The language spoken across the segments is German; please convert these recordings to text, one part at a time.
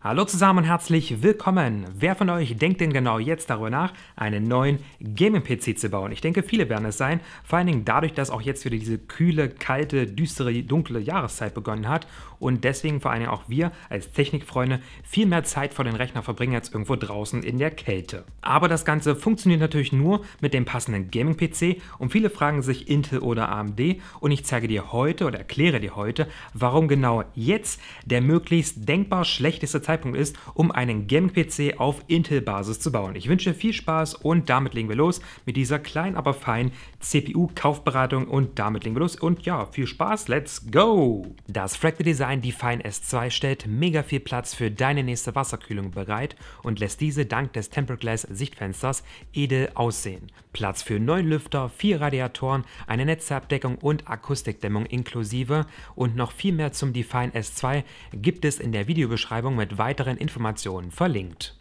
Hallo zusammen und herzlich willkommen. Wer von euch denkt denn genau jetzt darüber nach, einen neuen Gaming-PC zu bauen? Ich denke, viele werden es sein, vor allen Dingen dadurch, dass auch jetzt wieder diese kühle, kalte, düstere, dunkle Jahreszeit begonnen hat und deswegen vor allen Dingen auch wir als Technikfreunde viel mehr Zeit vor den Rechner verbringen als irgendwo draußen in der Kälte. Aber das Ganze funktioniert natürlich nur mit dem passenden Gaming-PC und viele fragen sich Intel oder AMD und ich zeige dir heute oder erkläre dir heute, warum genau jetzt der möglichst denkbar schlechteste Zeitpunkt ist, um einen Gaming-PC auf Intel-Basis zu bauen. Ich wünsche viel Spaß und damit legen wir los mit dieser kleinen, aber feinen CPU-Kaufberatung und damit legen wir los und ja, viel Spaß, let's go! Das Fractal Design Define S2 stellt mega viel Platz für deine nächste Wasserkühlung bereit und lässt diese dank des Tempered Glass Sichtfensters edel aussehen. Platz für neun Lüfter, vier Radiatoren, eine Netzabdeckung und Akustikdämmung inklusive und noch viel mehr zum Define S2 gibt es in der Videobeschreibung mit weiteren Informationen verlinkt.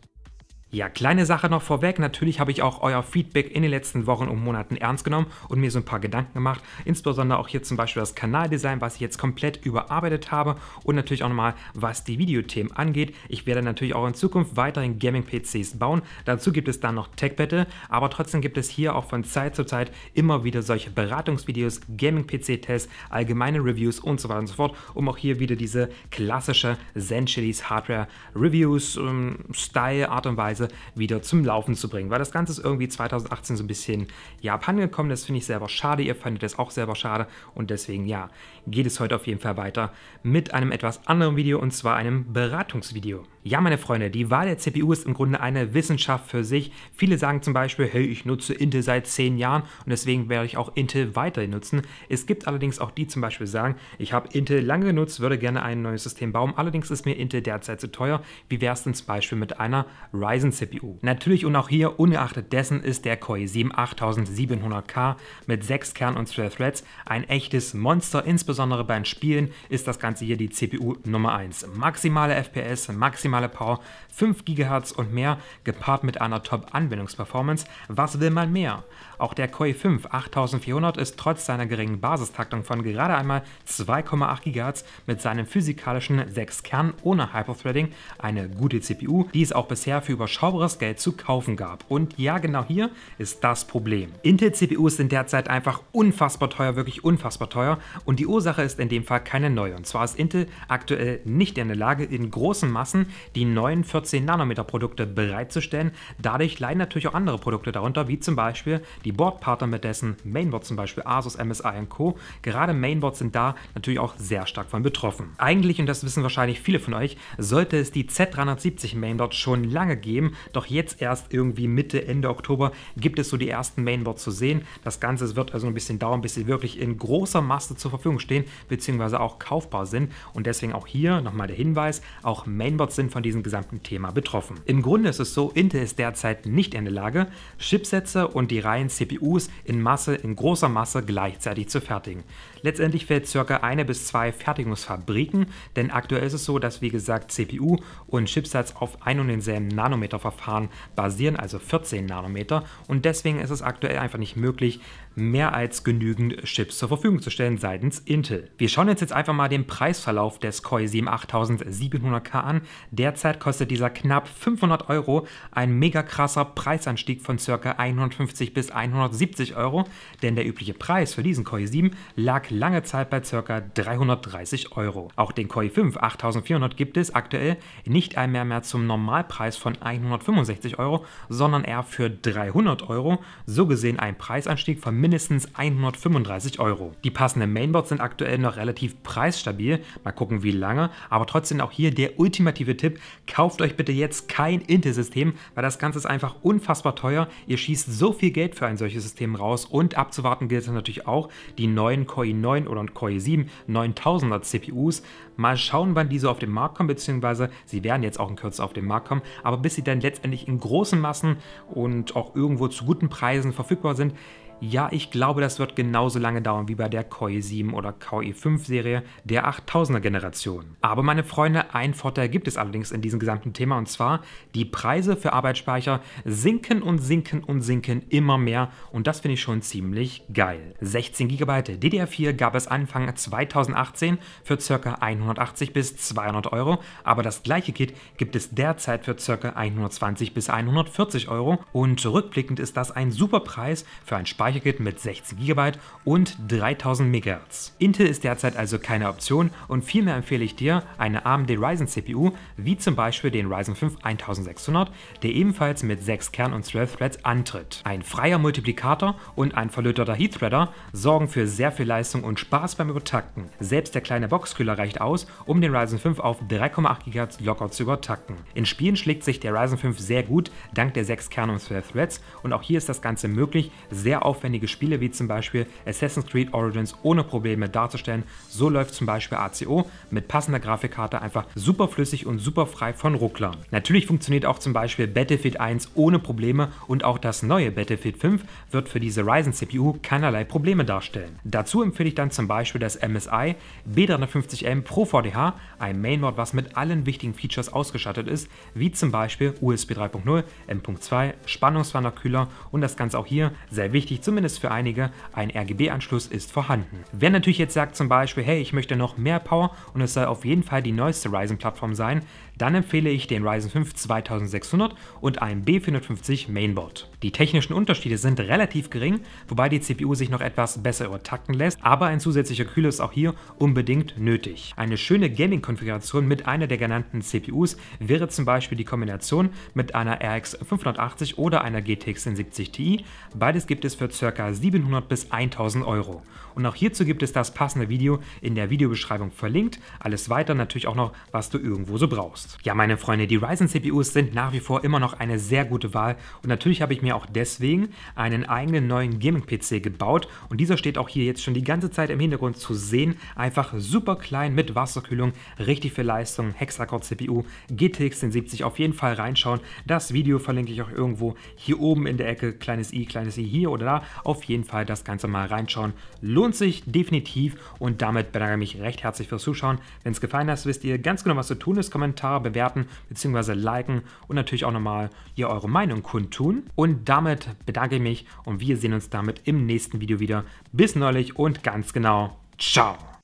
Ja, kleine Sache noch vorweg. Natürlich habe ich auch euer Feedback in den letzten Wochen und Monaten ernst genommen und mir so ein paar Gedanken gemacht. Insbesondere auch hier zum Beispiel das Kanaldesign, was ich jetzt komplett überarbeitet habe und natürlich auch nochmal, was die Videothemen angeht. Ich werde natürlich auch in Zukunft weiterhin Gaming-PCs bauen. Dazu gibt es dann noch Tech-Battle, aber trotzdem gibt es hier auch von Zeit zu Zeit immer wieder solche Beratungsvideos, Gaming-PC-Tests, allgemeine Reviews und so weiter und so fort, um auch hier wieder diese klassische Zen Hardware Reviews, ähm, Style, Art und Weise Weise wieder zum Laufen zu bringen. Weil das Ganze ist irgendwie 2018 so ein bisschen Japan gekommen. Das finde ich selber schade. Ihr fandet das auch selber schade. Und deswegen, ja, geht es heute auf jeden Fall weiter mit einem etwas anderen Video und zwar einem Beratungsvideo. Ja, meine Freunde, die Wahl der CPU ist im Grunde eine Wissenschaft für sich. Viele sagen zum Beispiel, hey, ich nutze Intel seit 10 Jahren und deswegen werde ich auch Intel weiterhin nutzen. Es gibt allerdings auch die zum Beispiel sagen, ich habe Intel lange genutzt, würde gerne ein neues System bauen, allerdings ist mir Intel derzeit zu teuer. Wie wäre es denn zum Beispiel mit einer Ryzen Ryzen-CPU. Natürlich und auch hier, ungeachtet dessen, ist der Core i7 8700K mit 6 Kernen und 12 Threads ein echtes Monster. Insbesondere beim Spielen ist das Ganze hier die CPU Nummer 1. Maximale FPS, maximale Power, 5 GHz und mehr, gepaart mit einer Top-Anwendungsperformance. Was will man mehr? Auch der Core i5 8400 ist trotz seiner geringen Basistaktung von gerade einmal 2,8 GHz mit seinem physikalischen 6 Kern ohne Hyperthreading eine gute CPU, die es auch bisher für überschaubare überschaubares Geld zu kaufen gab. Und ja, genau hier ist das Problem. Intel-CPUs sind derzeit einfach unfassbar teuer, wirklich unfassbar teuer und die Ursache ist in dem Fall keine neue. Und zwar ist Intel aktuell nicht in der Lage, in großen Massen die neuen 14-Nanometer-Produkte bereitzustellen. Dadurch leiden natürlich auch andere Produkte darunter, wie zum Beispiel die Boardpartner, mit dessen Mainboard, zum Beispiel Asus, MSI und Co. Gerade Mainboards sind da natürlich auch sehr stark von betroffen. Eigentlich, und das wissen wahrscheinlich viele von euch, sollte es die Z370 Mainboard schon lange geben, geben. Doch jetzt erst irgendwie Mitte, Ende Oktober gibt es so die ersten Mainboards zu sehen. Das Ganze wird also ein bisschen dauern, bis sie wirklich in großer Masse zur Verfügung stehen, beziehungsweise auch kaufbar sind. Und deswegen auch hier nochmal der Hinweis, auch Mainboards sind von diesem gesamten Thema betroffen. Im Grunde ist es so, Intel ist derzeit nicht in der Lage, Chipsätze und die reinen CPUs in Masse, in großer Masse gleichzeitig zu fertigen. Letztendlich fällt circa eine bis zwei Fertigungsfabriken, denn aktuell ist es so, dass wie gesagt CPU und Chipsatz auf ein und denselben Nanometerverfahren basieren, also 14 Nanometer und deswegen ist es aktuell einfach nicht möglich, mehr als genügend Chips zur Verfügung zu stellen seitens Intel. Wir schauen uns jetzt einfach mal den Preisverlauf des Koi i7 8700K an. Derzeit kostet dieser knapp 500 Euro, ein mega krasser Preisanstieg von ca. 150 bis 170 Euro, denn der übliche Preis für diesen Koi 7 lag lange Zeit bei ca. 330 Euro. Auch den Koi 5 8400 gibt es aktuell nicht einmal mehr zum Normalpreis von 165 Euro, sondern eher für 300 Euro, so gesehen ein Preisanstieg von mindestens mindestens 135 Euro. Die passenden Mainboards sind aktuell noch relativ preisstabil, mal gucken wie lange, aber trotzdem auch hier der ultimative Tipp, kauft euch bitte jetzt kein intel system weil das Ganze ist einfach unfassbar teuer, ihr schießt so viel Geld für ein solches System raus und abzuwarten gilt es natürlich auch, die neuen Core i9 oder Core i7 9000er CPUs, mal schauen wann diese auf den Markt kommen, beziehungsweise sie werden jetzt auch in Kürze auf den Markt kommen, aber bis sie dann letztendlich in großen Massen und auch irgendwo zu guten Preisen verfügbar sind, ja, ich glaube, das wird genauso lange dauern wie bei der KOI e 7 oder KOI 5 e Serie der 8000er Generation. Aber meine Freunde, ein Vorteil gibt es allerdings in diesem gesamten Thema und zwar, die Preise für Arbeitsspeicher sinken und sinken und sinken immer mehr und das finde ich schon ziemlich geil. 16 GB DDR4 gab es Anfang 2018 für ca. 180 bis 200 Euro, aber das gleiche Kit gibt es derzeit für ca. 120 bis 140 Euro und rückblickend ist das ein super Preis für ein Speicher Speicherkit mit 60 GB und 3000 MHz. Intel ist derzeit also keine Option und vielmehr empfehle ich dir eine AMD Ryzen CPU, wie zum Beispiel den Ryzen 5 1600, der ebenfalls mit 6 Kern und 12 Threads antritt. Ein freier Multiplikator und ein verlöterter Heatthreader sorgen für sehr viel Leistung und Spaß beim Übertakten. Selbst der kleine Boxkühler reicht aus, um den Ryzen 5 auf 3,8 GHz locker zu übertakten. In Spielen schlägt sich der Ryzen 5 sehr gut, dank der 6 Kern und 12 Threads und auch hier ist das Ganze möglich, sehr auf aufwendige Spiele wie zum Beispiel Assassin's Creed Origins ohne Probleme darzustellen. So läuft zum Beispiel ACO mit passender Grafikkarte einfach super flüssig und super frei von Rucklern. Natürlich funktioniert auch zum Beispiel Battlefield 1 ohne Probleme und auch das neue Battlefield 5 wird für diese Ryzen CPU keinerlei Probleme darstellen. Dazu empfehle ich dann zum Beispiel das MSI B350M Pro VDH, ein Mainboard, was mit allen wichtigen Features ausgestattet ist, wie zum Beispiel USB 3.0, M.2, Spannungswanderkühler und das Ganze auch hier sehr wichtig zumindest für einige, ein RGB-Anschluss ist vorhanden. Wer natürlich jetzt sagt zum Beispiel, hey, ich möchte noch mehr Power und es soll auf jeden Fall die neueste Ryzen-Plattform sein, dann empfehle ich den Ryzen 5 2600 und einen B450 Mainboard. Die technischen Unterschiede sind relativ gering, wobei die CPU sich noch etwas besser übertakten lässt, aber ein zusätzlicher Kühler ist auch hier unbedingt nötig. Eine schöne Gaming-Konfiguration mit einer der genannten CPUs wäre zum Beispiel die Kombination mit einer RX 580 oder einer GTX 70 Ti. Beides gibt es für ca. 700 bis 1000 Euro. Und auch hierzu gibt es das passende Video in der Videobeschreibung verlinkt. Alles weiter natürlich auch noch, was du irgendwo so brauchst hast. Ja, meine Freunde, die Ryzen CPUs sind nach wie vor immer noch eine sehr gute Wahl und natürlich habe ich mir auch deswegen einen eigenen neuen Gaming-PC gebaut und dieser steht auch hier jetzt schon die ganze Zeit im Hintergrund zu sehen. Einfach super klein mit Wasserkühlung, richtig viel Leistung, Hexacore CPU, GTX 1070 auf jeden Fall reinschauen. Das Video verlinke ich auch irgendwo hier oben in der Ecke, kleines i, kleines i hier oder da. Auf jeden Fall das Ganze mal reinschauen. Lohnt sich definitiv und damit bedanke ich mich recht herzlich fürs Zuschauen. Wenn es gefallen hat, wisst ihr ganz genau, was zu tun ist. Kommentare Kommentare bewerten bzw. liken und natürlich auch nochmal hier eure Meinung kundtun. Und damit bedanke ich mich und wir sehen uns damit im nächsten Video wieder. Bis neulich und ganz genau. Ciao!